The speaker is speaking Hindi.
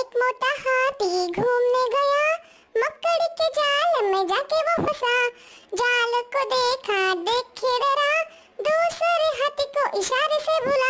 एक मोटा हाथी घूमने गया मकड़ी के जाल में जाके वो फंसा जाल को देखा देखे डरा दूसरे हाथी को इशारे से बुला